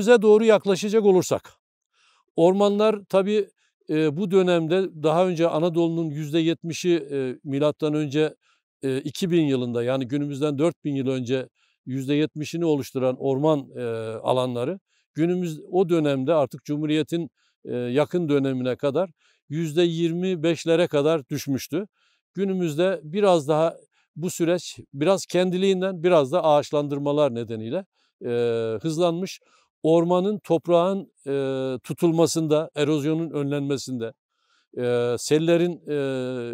günümüze doğru yaklaşacak olursak, ormanlar tabii e, bu dönemde daha önce Anadolu'nun %70'i e, milattan önce e, 2000 yılında yani günümüzden 4000 yıl önce %70'ini oluşturan orman e, alanları günümüz o dönemde artık Cumhuriyet'in e, yakın dönemine kadar %25'lere kadar düşmüştü. Günümüzde biraz daha bu süreç biraz kendiliğinden biraz da ağaçlandırmalar nedeniyle e, hızlanmış ormanın, toprağın e, tutulmasında, erozyonun önlenmesinde, e, sellerin e,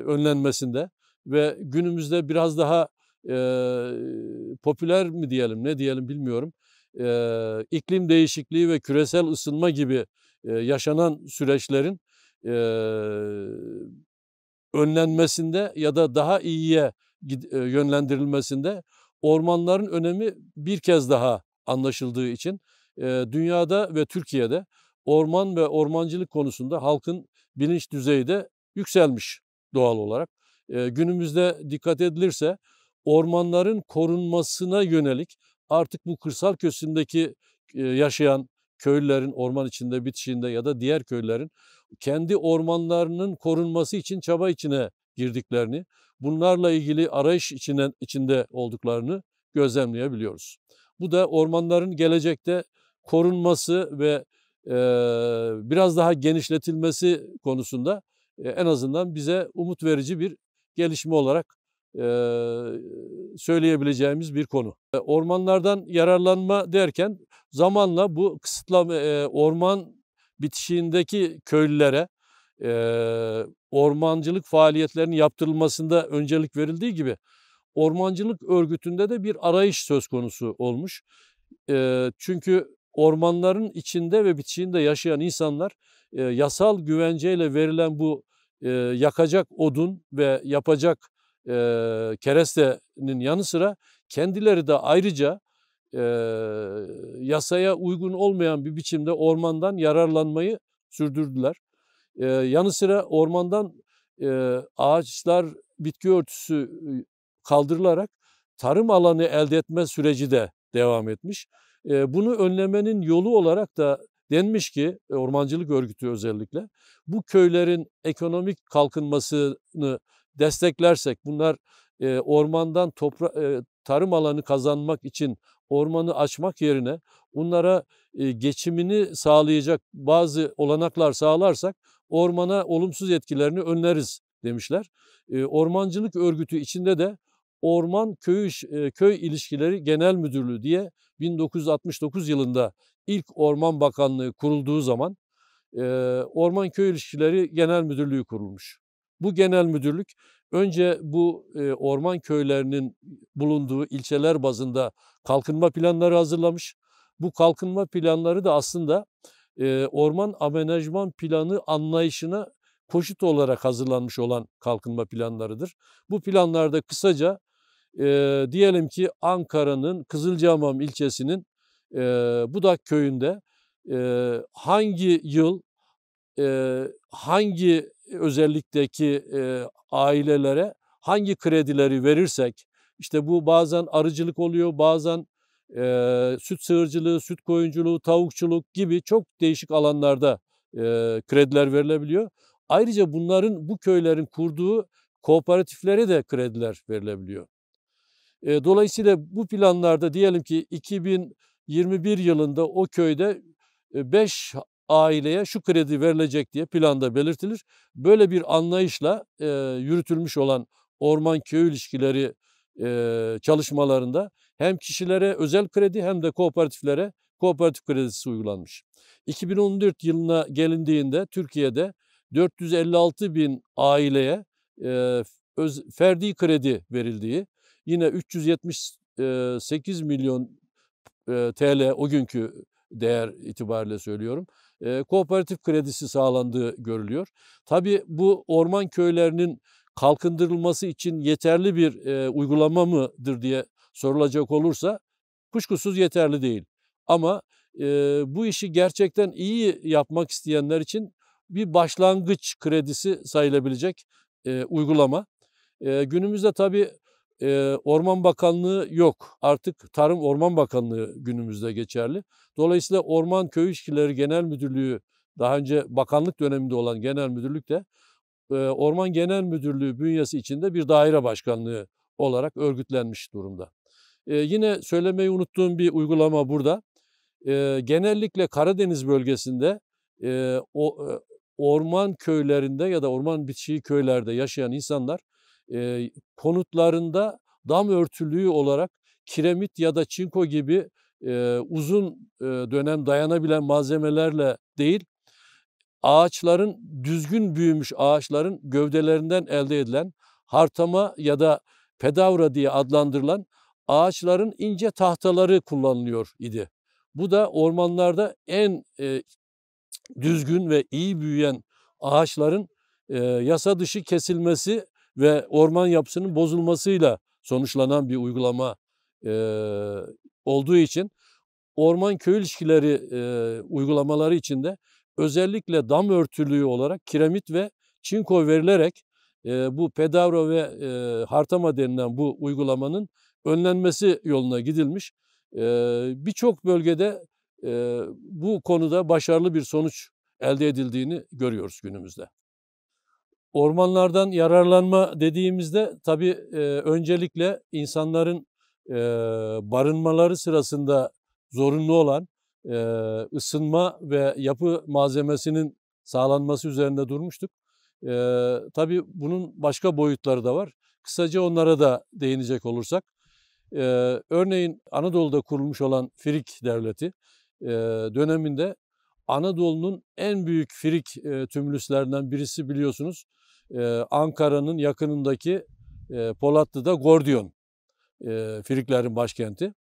önlenmesinde ve günümüzde biraz daha e, popüler mi diyelim, ne diyelim bilmiyorum. E, iklim değişikliği ve küresel ısınma gibi e, yaşanan süreçlerin e, önlenmesinde ya da daha iyiye yönlendirilmesinde ormanların önemi bir kez daha anlaşıldığı için dünyada ve Türkiye'de orman ve ormancılık konusunda halkın bilinç düzeyi de yükselmiş doğal olarak. günümüzde dikkat edilirse ormanların korunmasına yönelik artık bu kırsal köşesindeki yaşayan köylülerin orman içinde, bitişinde ya da diğer köylülerin kendi ormanlarının korunması için çaba içine girdiklerini, bunlarla ilgili arayış içinden, içinde olduklarını gözlemleyebiliyoruz. Bu da ormanların gelecekte korunması ve e, biraz daha genişletilmesi konusunda e, en azından bize umut verici bir gelişme olarak e, söyleyebileceğimiz bir konu. E, ormanlardan yararlanma derken zamanla bu kısıtlama e, orman bitişiğindeki köylülere e, ormancılık faaliyetlerinin yaptırılmasında öncelik verildiği gibi ormancılık örgütünde de bir arayış söz konusu olmuş. E, çünkü ormanların içinde ve bitişinde yaşayan insanlar e, yasal güvenceyle verilen bu e, yakacak odun ve yapacak e, kerestenin yanı sıra kendileri de ayrıca e, yasaya uygun olmayan bir biçimde ormandan yararlanmayı sürdürdüler. E, yanı sıra ormandan e, ağaçlar, bitki örtüsü ıı, kaldırılarak tarım alanı elde etme süreci de devam etmiş. Bunu önlemenin yolu olarak da denmiş ki e, ormancılık örgütü özellikle bu köylerin ekonomik kalkınmasını desteklersek bunlar e, ormandan topra e, tarım alanı kazanmak için ormanı açmak yerine onlara e, geçimini sağlayacak bazı olanaklar sağlarsak ormana olumsuz etkilerini önleriz demişler. E, ormancılık örgütü içinde de Orman Köy, e, Köy İlişkileri Genel Müdürlüğü diye 1969 yılında ilk Orman Bakanlığı kurulduğu zaman e, Orman Köy İlişkileri Genel Müdürlüğü kurulmuş. Bu genel müdürlük önce bu e, orman köylerinin bulunduğu ilçeler bazında kalkınma planları hazırlamış. Bu kalkınma planları da aslında e, orman amenajman planı anlayışına koşut olarak hazırlanmış olan kalkınma planlarıdır. Bu planlarda kısaca e, diyelim ki Ankara'nın Kızılcahamam ilçesinin e, Budak köyünde e, hangi yıl e, hangi özellikteki e, ailelere hangi kredileri verirsek işte bu bazen arıcılık oluyor bazen e, süt sığırcılığı, süt koyunculuğu, tavukçuluk gibi çok değişik alanlarda e, krediler verilebiliyor. Ayrıca bunların bu köylerin kurduğu kooperatiflere de krediler verilebiliyor. E, dolayısıyla bu planlarda diyelim ki 2021 yılında o köyde 5 aileye şu kredi verilecek diye planda belirtilir. Böyle bir anlayışla e, yürütülmüş olan orman köy ilişkileri e, çalışmalarında hem kişilere özel kredi hem de kooperatiflere kooperatif kredisi uygulanmış. 2014 yılına gelindiğinde Türkiye'de 456 bin aileye e, öz, ferdi kredi verildiği, Yine 378 milyon TL o günkü değer itibariyle söylüyorum. kooperatif kredisi sağlandığı görülüyor. Tabii bu orman köylerinin kalkındırılması için yeterli bir uygulama mıdır diye sorulacak olursa kuşkusuz yeterli değil. Ama bu işi gerçekten iyi yapmak isteyenler için bir başlangıç kredisi sayılabilecek uygulama. günümüzde tabii e, Orman Bakanlığı yok. Artık Tarım Orman Bakanlığı günümüzde geçerli. Dolayısıyla Orman Köy İşçileri Genel Müdürlüğü daha önce bakanlık döneminde olan genel müdürlük de e, Orman Genel Müdürlüğü bünyesi içinde bir daire başkanlığı olarak örgütlenmiş durumda. E, yine söylemeyi unuttuğum bir uygulama burada. E, genellikle Karadeniz bölgesinde e, o, e, orman köylerinde ya da orman bitişiği köylerde yaşayan insanlar e, konutlarında dam örtülüğü olarak kiremit ya da çinko gibi e, uzun e, dönem dayanabilen malzemelerle değil, ağaçların düzgün büyümüş ağaçların gövdelerinden elde edilen hartama ya da pedavra diye adlandırılan ağaçların ince tahtaları kullanılıyor idi. Bu da ormanlarda en e, düzgün ve iyi büyüyen ağaçların e, yasa dışı kesilmesi ve orman yapısının bozulmasıyla sonuçlanan bir uygulama e, olduğu için orman köy ilişkileri e, uygulamaları içinde özellikle dam örtülüğü olarak kiremit ve çinko verilerek e, bu pedavro ve e, hartama denilen bu uygulamanın önlenmesi yoluna gidilmiş. E, Birçok bölgede e, bu konuda başarılı bir sonuç elde edildiğini görüyoruz günümüzde. Ormanlardan yararlanma dediğimizde tabii e, öncelikle insanların e, barınmaları sırasında zorunlu olan e, ısınma ve yapı malzemesinin sağlanması üzerinde durmuştuk. E, tabii bunun başka boyutları da var. Kısaca onlara da değinecek olursak. E, örneğin Anadolu'da kurulmuş olan Firik Devleti e, döneminde Anadolu'nun en büyük firik e, tümülüslerinden birisi biliyorsunuz Ankara'nın yakınındaki Polatlı'da Gordion Filiklerin başkenti.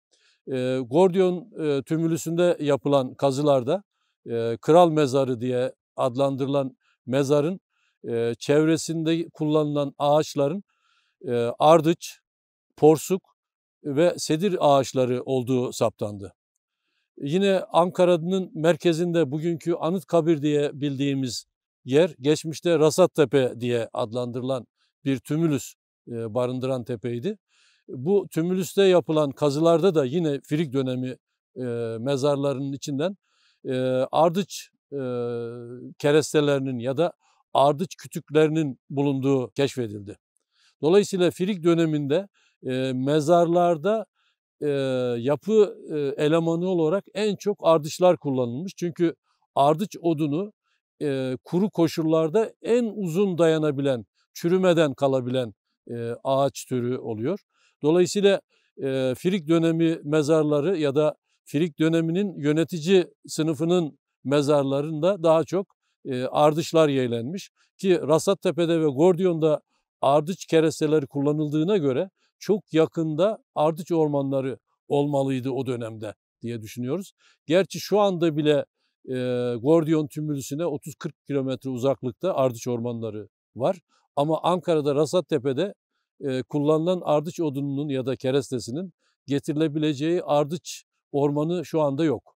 E, Gordion tümülüsünde yapılan kazılarda e, kral mezarı diye adlandırılan mezarın çevresinde kullanılan ağaçların ardıç, porsuk ve sedir ağaçları olduğu saptandı. Yine Ankara'nın merkezinde bugünkü Anıtkabir diye bildiğimiz yer geçmişte Rasat Tepe diye adlandırılan bir tümülüs barındıran tepeydi. Bu tümülüste yapılan kazılarda da yine Firik dönemi mezarlarının içinden ardıç kerestelerinin ya da ardıç kütüklerinin bulunduğu keşfedildi. Dolayısıyla Firik döneminde mezarlarda yapı elemanı olarak en çok ardıçlar kullanılmış. Çünkü ardıç odunu e, kuru koşullarda en uzun dayanabilen, çürümeden kalabilen e, ağaç türü oluyor. Dolayısıyla e, Firik dönemi mezarları ya da Firik döneminin yönetici sınıfının mezarlarında daha çok e, ardışlar yeğlenmiş ki Rasat tepede ve Gordion'da ardıç keresteleri kullanıldığına göre çok yakında ardıç ormanları olmalıydı o dönemde diye düşünüyoruz. Gerçi şu anda bile e, Gordion tümülüsüne 30-40 kilometre uzaklıkta ardıç ormanları var. Ama Ankara'da Rasattepe'de e, kullanılan ardıç odununun ya da kerestesinin getirilebileceği ardıç ormanı şu anda yok.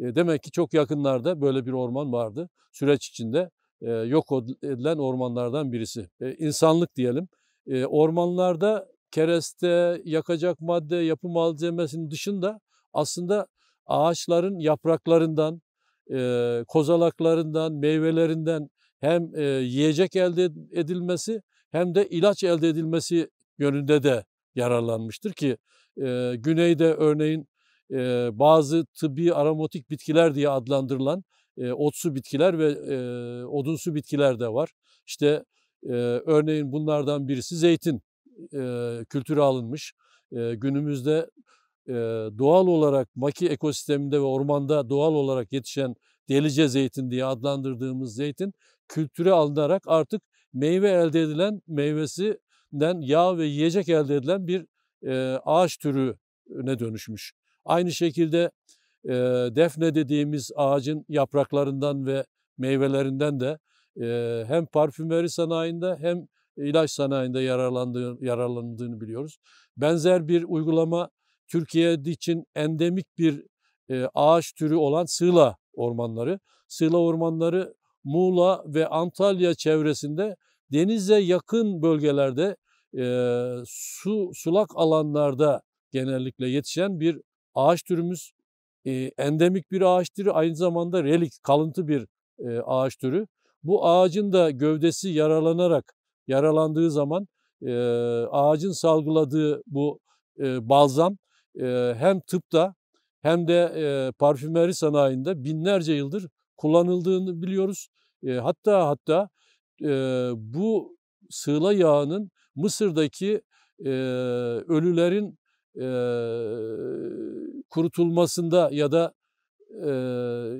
E, demek ki çok yakınlarda böyle bir orman vardı. Süreç içinde e, yok edilen ormanlardan birisi. E, insanlık diyelim. E, ormanlarda kereste, yakacak madde, yapı malzemesinin dışında aslında ağaçların yapraklarından, e, kozalaklarından, meyvelerinden hem e, yiyecek elde edilmesi hem de ilaç elde edilmesi yönünde de yararlanmıştır ki e, güneyde örneğin e, bazı tıbbi aromatik bitkiler diye adlandırılan e, otsu bitkiler ve e, odunsu bitkiler de var. İşte e, örneğin bunlardan birisi zeytin e, kültürü alınmış. E, günümüzde doğal olarak maki ekosisteminde ve ormanda doğal olarak yetişen delice zeytin diye adlandırdığımız zeytin kültüre alınarak artık meyve elde edilen meyvesinden yağ ve yiyecek elde edilen bir ağaç türüne dönüşmüş. Aynı şekilde defne dediğimiz ağacın yapraklarından ve meyvelerinden de hem parfümeri sanayinde hem ilaç sanayinde yararlandığını, yararlandığını biliyoruz. Benzer bir uygulama Türkiye için endemik bir e, ağaç türü olan sığla ormanları. Sığla ormanları Muğla ve Antalya çevresinde denize yakın bölgelerde e, su sulak alanlarda genellikle yetişen bir ağaç türümüz. E, endemik bir ağaç türü aynı zamanda relik kalıntı bir e, ağaç türü. Bu ağacın da gövdesi yaralanarak yaralandığı zaman e, ağacın salgıladığı bu e, balzam e, hem tıpta hem de parfümeri sanayinde binlerce yıldır kullanıldığını biliyoruz. hatta hatta bu sığla yağının Mısır'daki ölülerin kurutulmasında ya da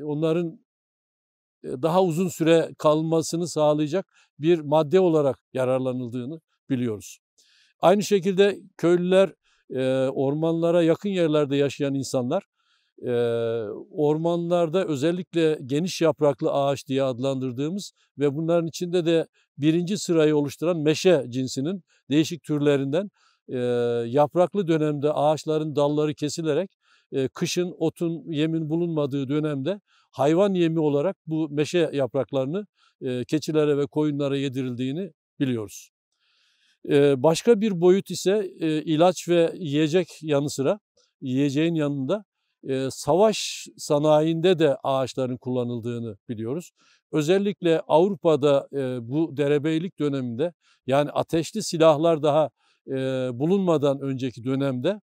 onların daha uzun süre kalmasını sağlayacak bir madde olarak yararlanıldığını biliyoruz. Aynı şekilde köylüler e, ormanlara yakın yerlerde yaşayan insanlar e, ormanlarda özellikle geniş yapraklı ağaç diye adlandırdığımız ve bunların içinde de birinci sırayı oluşturan meşe cinsinin değişik türlerinden e, yapraklı dönemde ağaçların dalları kesilerek e, kışın otun yemin bulunmadığı dönemde hayvan yemi olarak bu meşe yapraklarını e, keçilere ve koyunlara yedirildiğini biliyoruz başka bir boyut ise ilaç ve yiyecek yanı sıra, yiyeceğin yanında savaş sanayinde de ağaçların kullanıldığını biliyoruz. Özellikle Avrupa'da bu derebeylik döneminde yani ateşli silahlar daha bulunmadan önceki dönemde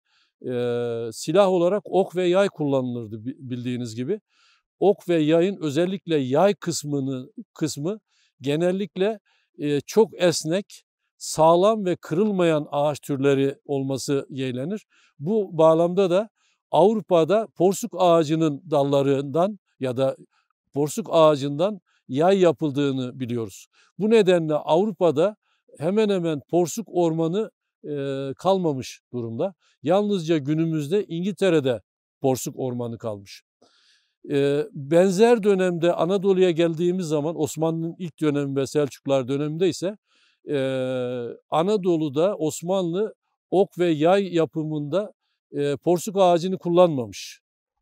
silah olarak ok ve yay kullanılırdı bildiğiniz gibi. Ok ve yayın özellikle yay kısmını kısmı genellikle çok esnek sağlam ve kırılmayan ağaç türleri olması yeğlenir. Bu bağlamda da Avrupa'da porsuk ağacının dallarından ya da porsuk ağacından yay yapıldığını biliyoruz. Bu nedenle Avrupa'da hemen hemen porsuk ormanı kalmamış durumda. Yalnızca günümüzde İngiltere'de porsuk ormanı kalmış. benzer dönemde Anadolu'ya geldiğimiz zaman Osmanlı'nın ilk dönemi ve Selçuklar döneminde ise e, Anadolu'da Osmanlı ok ve yay yapımında e, porsuk ağacını kullanmamış.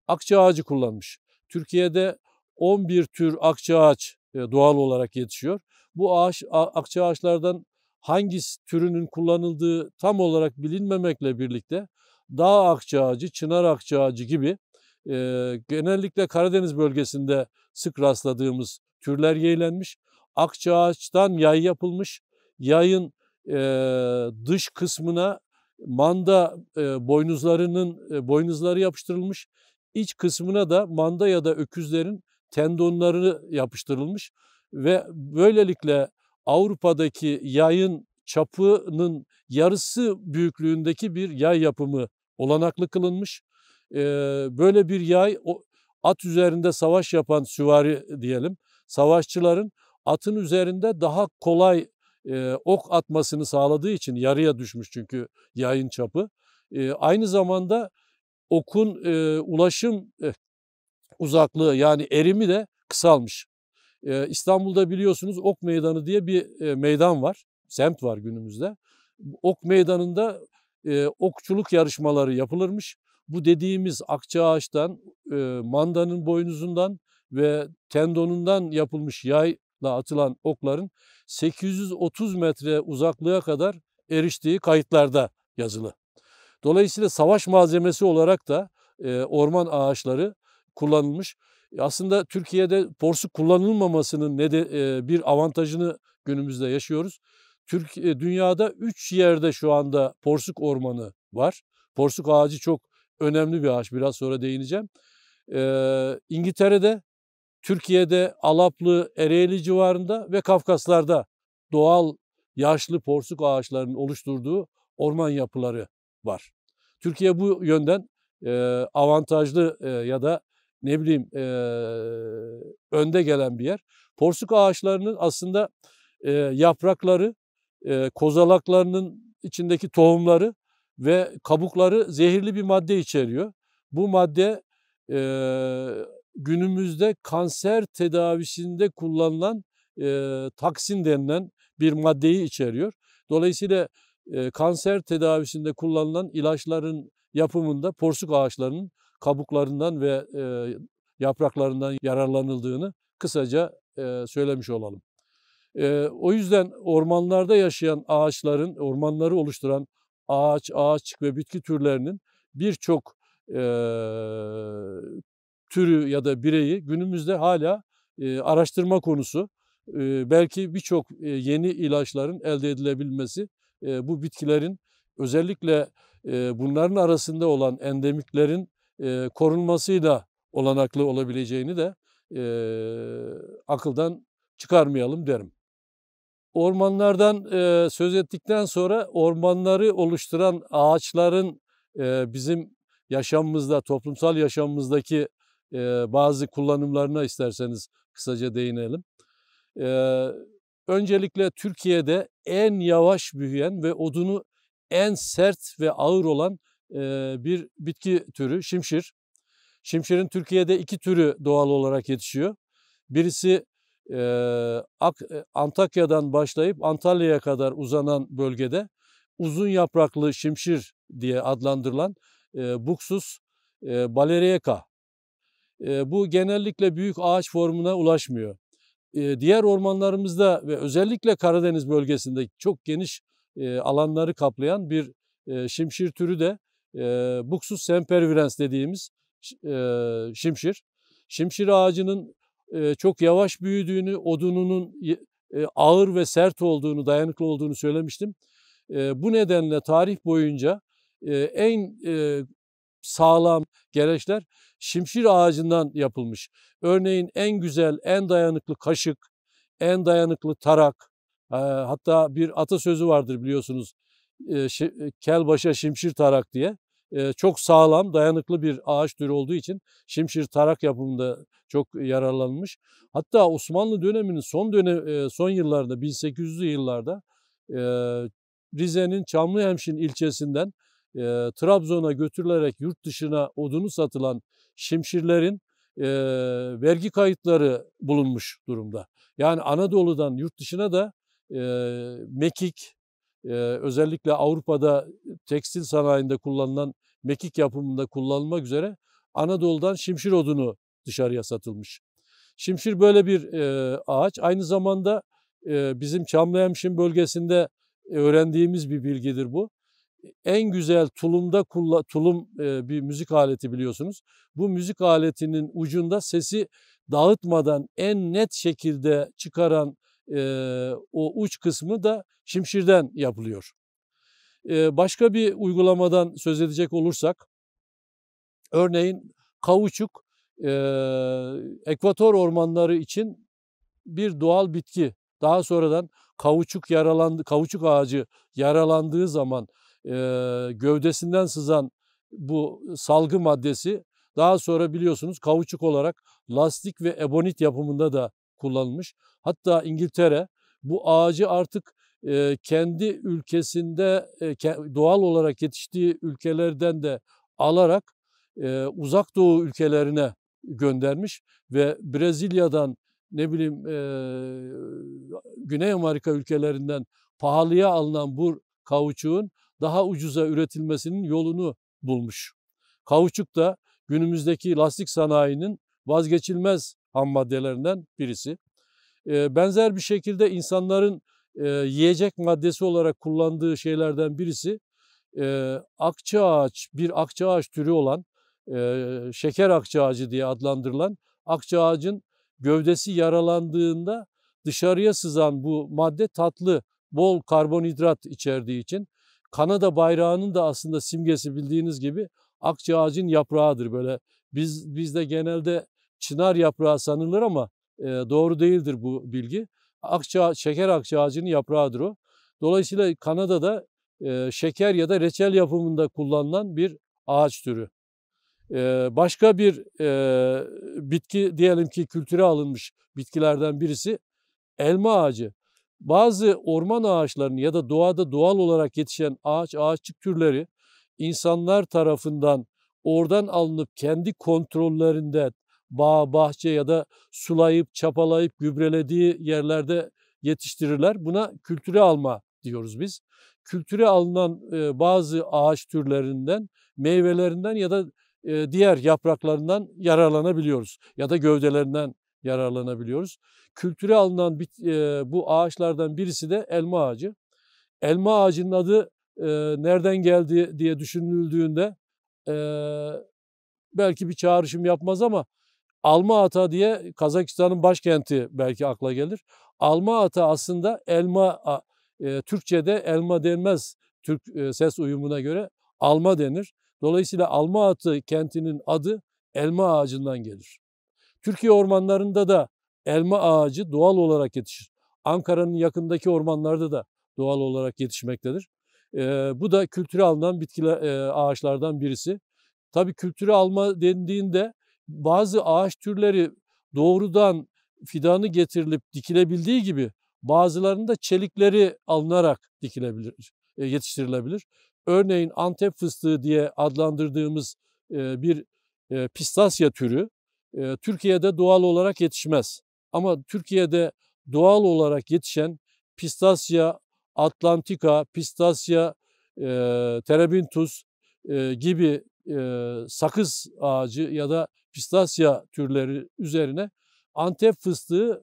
Akça ağacı kullanmış. Türkiye'de 11 tür akça ağaç e, doğal olarak yetişiyor. Bu ağaç, akça ağaçlardan hangi türünün kullanıldığı tam olarak bilinmemekle birlikte dağ akça ağacı, çınar akça ağacı gibi e, genellikle Karadeniz bölgesinde sık rastladığımız türler yeğlenmiş. Akça ağaçtan yay yapılmış yayın e, dış kısmına manda e, boynuzlarının e, boynuzları yapıştırılmış. İç kısmına da manda ya da öküzlerin tendonları yapıştırılmış ve böylelikle Avrupa'daki yayın çapının yarısı büyüklüğündeki bir yay yapımı olanaklı kılınmış. E, böyle bir yay at üzerinde savaş yapan süvari diyelim savaşçıların atın üzerinde daha kolay e, ok atmasını sağladığı için yarıya düşmüş çünkü yayın çapı. E, aynı zamanda okun e, ulaşım e, uzaklığı yani erimi de kısalmış. E, İstanbul'da biliyorsunuz Ok Meydanı diye bir e, meydan var, semt var günümüzde. Ok Meydanı'nda e, okçuluk yarışmaları yapılırmış. Bu dediğimiz Akçaağaç'tan, e, Manda'nın boynuzundan ve tendonundan yapılmış yay atılan okların 830 metre uzaklığa kadar eriştiği kayıtlarda yazılı. Dolayısıyla savaş malzemesi olarak da e, orman ağaçları kullanılmış. E, aslında Türkiye'de porsuk kullanılmamasının ne de e, bir avantajını günümüzde yaşıyoruz. Türk e, dünyada 3 yerde şu anda porsuk ormanı var. Porsuk ağacı çok önemli bir ağaç. Biraz sonra değineceğim. E, İngiltere'de Türkiye'de Alaplı, Ereğli civarında ve Kafkaslar'da doğal yaşlı porsuk ağaçlarının oluşturduğu orman yapıları var. Türkiye bu yönden e, avantajlı e, ya da ne bileyim e, önde gelen bir yer. Porsuk ağaçlarının aslında e, yaprakları, e, kozalaklarının içindeki tohumları ve kabukları zehirli bir madde içeriyor. Bu madde e, günümüzde kanser tedavisinde kullanılan e, taksin denilen bir maddeyi içeriyor. Dolayısıyla e, kanser tedavisinde kullanılan ilaçların yapımında porsuk ağaçlarının kabuklarından ve e, yapraklarından yararlanıldığını kısaca e, söylemiş olalım. E, o yüzden ormanlarda yaşayan ağaçların, ormanları oluşturan ağaç, ağaç ve bitki türlerinin birçok e, türü ya da bireyi günümüzde hala e, araştırma konusu. E, belki birçok e, yeni ilaçların elde edilebilmesi e, bu bitkilerin özellikle e, bunların arasında olan endemiklerin e, korunmasıyla olanaklı olabileceğini de e, akıldan çıkarmayalım derim. Ormanlardan e, söz ettikten sonra ormanları oluşturan ağaçların e, bizim yaşamımızda, toplumsal yaşamımızdaki e, bazı kullanımlarına isterseniz kısaca değinelim. E, öncelikle Türkiye'de en yavaş büyüyen ve odunu en sert ve ağır olan e, bir bitki türü şimşir. Şimşirin Türkiye'de iki türü doğal olarak yetişiyor. Birisi e, Ak, Antakya'dan başlayıp Antalya'ya kadar uzanan bölgede uzun yapraklı şimşir diye adlandırılan e, Buksus e, baleriyeka bu genellikle büyük ağaç formuna ulaşmıyor. diğer ormanlarımızda ve özellikle Karadeniz bölgesinde çok geniş alanları kaplayan bir şimşir türü de e, Buxus sempervirens dediğimiz şimşir. Şimşir ağacının çok yavaş büyüdüğünü, odununun ağır ve sert olduğunu, dayanıklı olduğunu söylemiştim. bu nedenle tarih boyunca en sağlam gereçler şimşir ağacından yapılmış. Örneğin en güzel, en dayanıklı kaşık, en dayanıklı tarak, e, hatta bir atasözü vardır biliyorsunuz, e, şi, kel başa şimşir tarak diye. E, çok sağlam, dayanıklı bir ağaç türü olduğu için şimşir tarak yapımında çok yararlanmış. Hatta Osmanlı döneminin son dönem, e, son yıllarda, 1800'lü yıllarda e, Rize'nin Çamlıhemşin ilçesinden e, Trabzon'a götürülerek yurt dışına odunu satılan şimşirlerin e, vergi kayıtları bulunmuş durumda. Yani Anadolu'dan yurt dışına da e, mekik, e, özellikle Avrupa'da tekstil sanayinde kullanılan mekik yapımında kullanılmak üzere Anadolu'dan şimşir odunu dışarıya satılmış. Şimşir böyle bir e, ağaç. Aynı zamanda e, bizim Çamlıhemşin bölgesinde öğrendiğimiz bir bilgidir bu. E, en güzel tulumda kulla, tulum e, bir müzik aleti biliyorsunuz. Bu müzik aletinin ucunda sesi dağıtmadan en net şekilde çıkaran e, o uç kısmı da şimşirden yapılıyor. E, başka bir uygulamadan söz edecek olursak, örneğin kavuçuk e, ekvator ormanları için bir doğal bitki. Daha sonradan kavuçuk yaralandı, kavuçuk ağacı yaralandığı zaman e, gövdesinden sızan bu salgı maddesi daha sonra biliyorsunuz kavuçuk olarak lastik ve ebonit yapımında da kullanılmış. Hatta İngiltere bu ağacı artık e, kendi ülkesinde e, doğal olarak yetiştiği ülkelerden de alarak e, uzak doğu ülkelerine göndermiş ve Brezilya'dan ne bileyim e, Güney Amerika ülkelerinden pahalıya alınan bu kavuçuğun daha ucuza üretilmesinin yolunu bulmuş. Kauçuk da günümüzdeki lastik sanayinin vazgeçilmez ham maddelerinden birisi. Ee, benzer bir şekilde insanların e, yiyecek maddesi olarak kullandığı şeylerden birisi e, akça ağaç, bir akça ağaç türü olan e, şeker akça ağacı diye adlandırılan akça ağacın gövdesi yaralandığında dışarıya sızan bu madde tatlı, bol karbonhidrat içerdiği için Kanada bayrağının da aslında simgesi bildiğiniz gibi akça ağacın yaprağıdır böyle. Biz bizde genelde çınar yaprağı sanılır ama e, doğru değildir bu bilgi. Akça şeker akça ağacının yaprağıdır o. Dolayısıyla Kanada'da e, şeker ya da reçel yapımında kullanılan bir ağaç türü. E, başka bir e, bitki diyelim ki kültüre alınmış bitkilerden birisi elma ağacı. Bazı orman ağaçlarının ya da doğada doğal olarak yetişen ağaç, ağaççık türleri insanlar tarafından oradan alınıp kendi kontrollerinde bağ, bahçe ya da sulayıp, çapalayıp, gübrelediği yerlerde yetiştirirler. Buna kültüre alma diyoruz biz. Kültüre alınan e, bazı ağaç türlerinden, meyvelerinden ya da e, diğer yapraklarından yararlanabiliyoruz ya da gövdelerinden yararlanabiliyoruz. Kültüre alınan bit, e, bu ağaçlardan birisi de elma ağacı. Elma ağacının adı e, nereden geldi diye düşünüldüğünde e, belki bir çağrışım yapmaz ama Alma ata diye Kazakistan'ın başkenti belki akla gelir. Alma ata aslında elma, e, Türkçe'de elma denmez Türk e, ses uyumuna göre alma denir. Dolayısıyla alma atı kentinin adı elma ağacından gelir. Türkiye ormanlarında da elma ağacı doğal olarak yetişir. Ankara'nın yakındaki ormanlarda da doğal olarak yetişmektedir. E, bu da kültüre alınan bitkiler, e, ağaçlardan birisi. Tabii kültüre alma dendiğinde bazı ağaç türleri doğrudan fidanı getirilip dikilebildiği gibi bazılarında çelikleri alınarak dikilebilir, e, yetiştirilebilir. Örneğin Antep fıstığı diye adlandırdığımız e, bir e, pistasya türü Türkiye'de doğal olarak yetişmez. Ama Türkiye'de doğal olarak yetişen pistasya, atlantika, pistasya, e, terebintus e, gibi e, sakız ağacı ya da pistasya türleri üzerine Antep fıstığı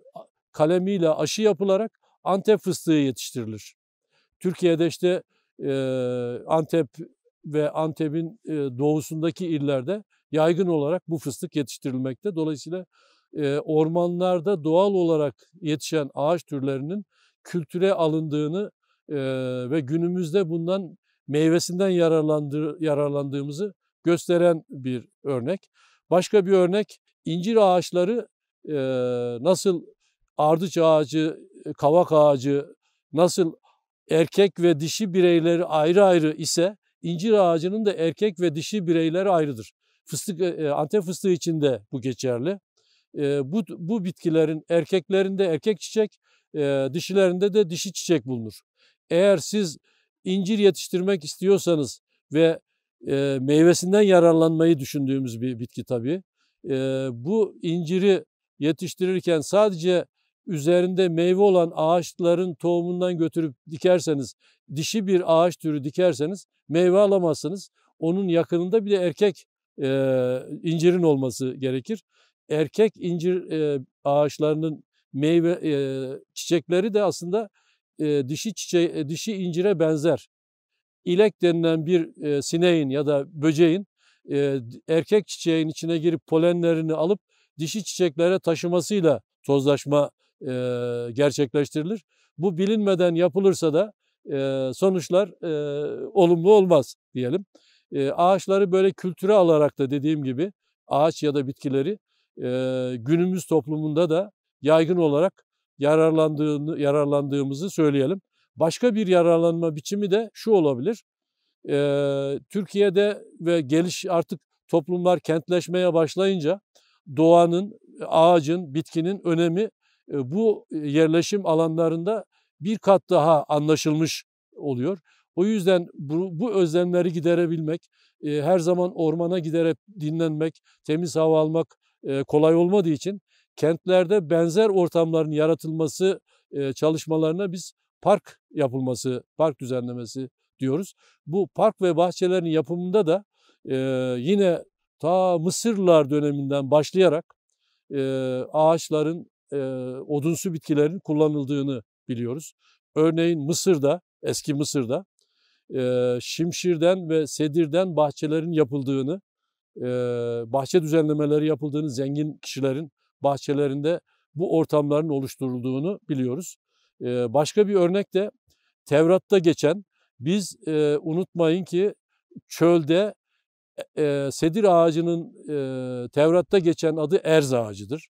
kalemiyle aşı yapılarak Antep fıstığı yetiştirilir. Türkiye'de işte e, Antep ve Antep'in e, doğusundaki illerde yaygın olarak bu fıstık yetiştirilmekte. Dolayısıyla e, ormanlarda doğal olarak yetişen ağaç türlerinin kültüre alındığını e, ve günümüzde bundan meyvesinden yararlandığımızı gösteren bir örnek. Başka bir örnek incir ağaçları nasıl ardıç ağacı, kavak ağacı nasıl erkek ve dişi bireyleri ayrı ayrı ise İncir ağacının da erkek ve dişi bireyleri ayrıdır. Fıstık, e, e, antep fıstığı için de bu geçerli. E, bu, bu bitkilerin erkeklerinde erkek çiçek, dişilerinde de dişi çiçek bulunur. Eğer siz incir yetiştirmek istiyorsanız ve meyvesinden yararlanmayı düşündüğümüz bir bitki tabii. bu inciri yetiştirirken sadece üzerinde meyve olan ağaçların tohumundan götürüp dikerseniz, dişi bir ağaç türü dikerseniz meyve alamazsınız. Onun yakınında bir de erkek e, incirin olması gerekir. Erkek incir e, ağaçlarının meyve e, çiçekleri de aslında e, dişi çiçe dişi incire benzer. İlek denilen bir e, sineğin ya da böceğin e, erkek çiçeğin içine girip polenlerini alıp dişi çiçeklere taşımasıyla tozlaşma e, gerçekleştirilir. Bu bilinmeden yapılırsa da e, sonuçlar e, olumlu olmaz diyelim. E, ağaçları böyle kültüre alarak da dediğim gibi ağaç ya da bitkileri e, günümüz toplumunda da yaygın olarak yararlandığını, yararlandığımızı söyleyelim. Başka bir yararlanma biçimi de şu olabilir. E, Türkiye'de ve geliş artık toplumlar kentleşmeye başlayınca doğanın, ağacın, bitkinin önemi bu yerleşim alanlarında bir kat daha anlaşılmış oluyor. O yüzden bu, bu özlemleri giderebilmek, e, her zaman ormana giderek dinlenmek, temiz hava almak e, kolay olmadığı için kentlerde benzer ortamların yaratılması e, çalışmalarına biz park yapılması, park düzenlemesi diyoruz. Bu park ve bahçelerin yapımında da e, yine ta Mısırlılar döneminden başlayarak e, ağaçların e, odunsu bitkilerin kullanıldığını biliyoruz. Örneğin Mısır'da, eski Mısır'da e, şimşirden ve sedirden bahçelerin yapıldığını, e, bahçe düzenlemeleri yapıldığını zengin kişilerin bahçelerinde bu ortamların oluşturulduğunu biliyoruz. E, başka bir örnek de Tevrat'ta geçen biz e, unutmayın ki çölde e, sedir ağacının e, Tevrat'ta geçen adı erz ağacıdır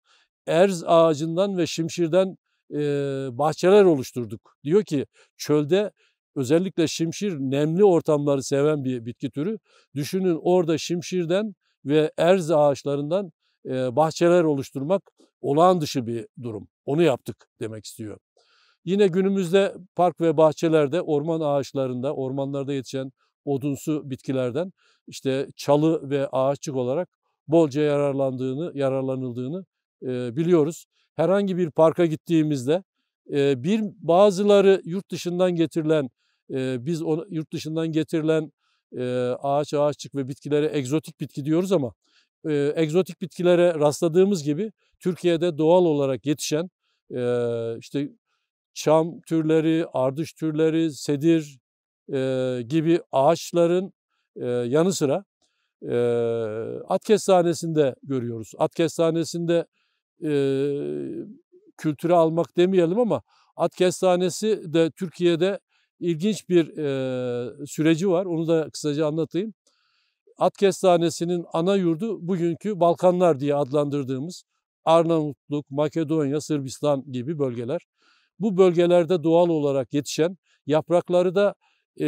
erz ağacından ve şimşirden e, bahçeler oluşturduk. Diyor ki çölde özellikle şimşir nemli ortamları seven bir bitki türü. Düşünün orada şimşirden ve erz ağaçlarından e, bahçeler oluşturmak olağan dışı bir durum. Onu yaptık demek istiyor. Yine günümüzde park ve bahçelerde orman ağaçlarında, ormanlarda yetişen odunsu bitkilerden işte çalı ve ağaççık olarak bolca yararlandığını, yararlanıldığını biliyoruz. Herhangi bir parka gittiğimizde bir bazıları yurt dışından getirilen biz ona, yurt dışından getirilen ağaç ağaççık ve bitkilere egzotik bitki diyoruz ama e, egzotik bitkilere rastladığımız gibi Türkiye'de doğal olarak yetişen işte çam türleri, ardıç türleri, sedir gibi ağaçların yanı sıra e, at kestanesinde görüyoruz. At kestanesinde e, kültüre almak demeyelim ama at kestanesi de Türkiye'de ilginç bir e, süreci var. Onu da kısaca anlatayım. At kestanesinin ana yurdu bugünkü Balkanlar diye adlandırdığımız Arnavutluk, Makedonya, Sırbistan gibi bölgeler. Bu bölgelerde doğal olarak yetişen yaprakları da e,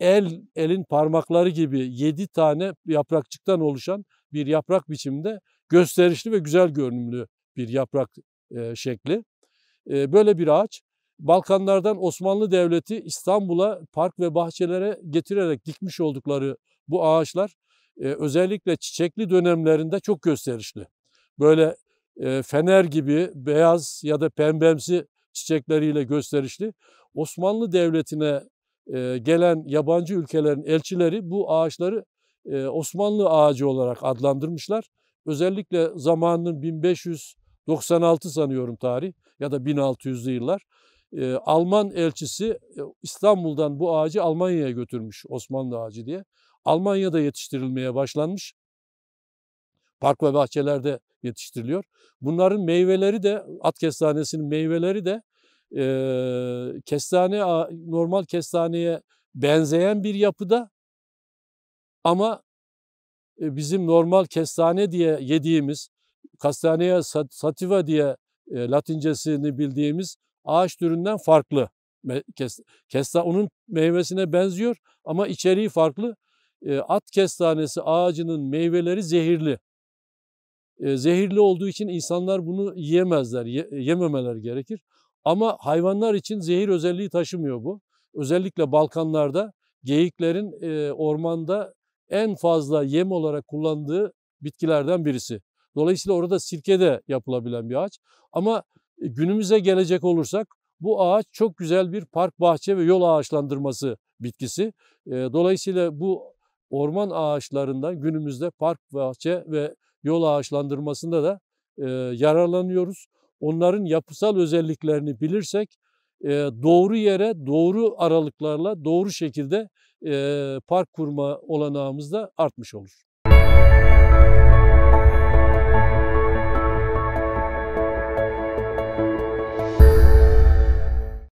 el elin parmakları gibi 7 tane yaprakçıktan oluşan bir yaprak biçiminde gösterişli ve güzel görünümlü bir yaprak e, şekli. E, böyle bir ağaç Balkanlardan Osmanlı Devleti İstanbul'a park ve bahçelere getirerek dikmiş oldukları bu ağaçlar e, özellikle çiçekli dönemlerinde çok gösterişli. Böyle e, fener gibi beyaz ya da pembemsi çiçekleriyle gösterişli. Osmanlı Devleti'ne e, gelen yabancı ülkelerin elçileri bu ağaçları e, Osmanlı ağacı olarak adlandırmışlar. Özellikle zamanının 1500 96 sanıyorum tarih ya da 1600'lü yıllar. E, Alman elçisi e, İstanbul'dan bu ağacı Almanya'ya götürmüş Osmanlı ağacı diye. Almanya'da yetiştirilmeye başlanmış. Park ve bahçelerde yetiştiriliyor. Bunların meyveleri de at kestanesinin meyveleri de e, kestane normal kestaneye benzeyen bir yapıda ama e, bizim normal kestane diye yediğimiz kastanea sativa diye e, latincesini bildiğimiz ağaç türünden farklı. Kestanın meyvesine benziyor ama içeriği farklı. E, at kestanesi ağacının meyveleri zehirli. E, zehirli olduğu için insanlar bunu yiyemezler, ye, yememeler gerekir. Ama hayvanlar için zehir özelliği taşımıyor bu. Özellikle Balkanlarda geyiklerin e, ormanda en fazla yem olarak kullandığı bitkilerden birisi. Dolayısıyla orada sirke de yapılabilen bir ağaç. Ama e, günümüze gelecek olursak bu ağaç çok güzel bir park, bahçe ve yol ağaçlandırması bitkisi. E, dolayısıyla bu orman ağaçlarından günümüzde park, bahçe ve yol ağaçlandırmasında da e, yararlanıyoruz. Onların yapısal özelliklerini bilirsek doğru yere, doğru aralıklarla, doğru şekilde park kurma olanağımız da artmış olur.